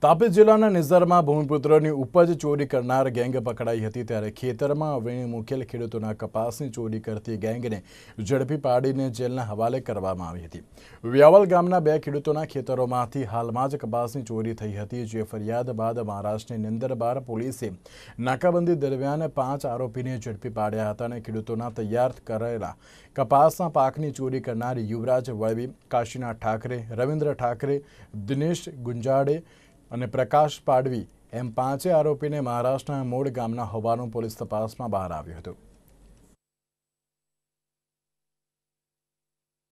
તાપી જિલ્લાના નિઝરમાં ભૂમિપુત્રની ઉપજ ચોરી કરનાર ગેંગ પકડાઈ હતી ત્યારે ખેતરમાં અવેણી મૂકેલ ખેડૂતોના કપાસની ચોરી કરતી ગેંગને ઝડપી પાડીને જેલના હવાલે કરવામાં આવી હતી વ્યાવલ ગામના બે ખેડૂતોના ખેતરોમાંથી હાલમાં જ કપાસની ચોરી થઈ હતી જે ફરિયાદ બાદ મહારાષ્ટ્રની નિંદરબાર પોલીસે નાકાબંધી દરમિયાન પાંચ આરોપીને ઝડપી પાડ્યા હતા અને ખેડૂતોના તૈયાર કરેલા કપાસના પાકની ચોરી કરનાર યુવરાજ વળવી કાશીનાથ ઠાકરે રવિન્દ્ર ઠાકરે દિનેશ ગુંજાડે અને પ્રકાશ પાડવી એમ પાંચે આરોપીને મહારાષ્ટ્રના મૂળ ગામના હોવાનું પોલીસ તપાસમાં બહાર આવ્યું હતું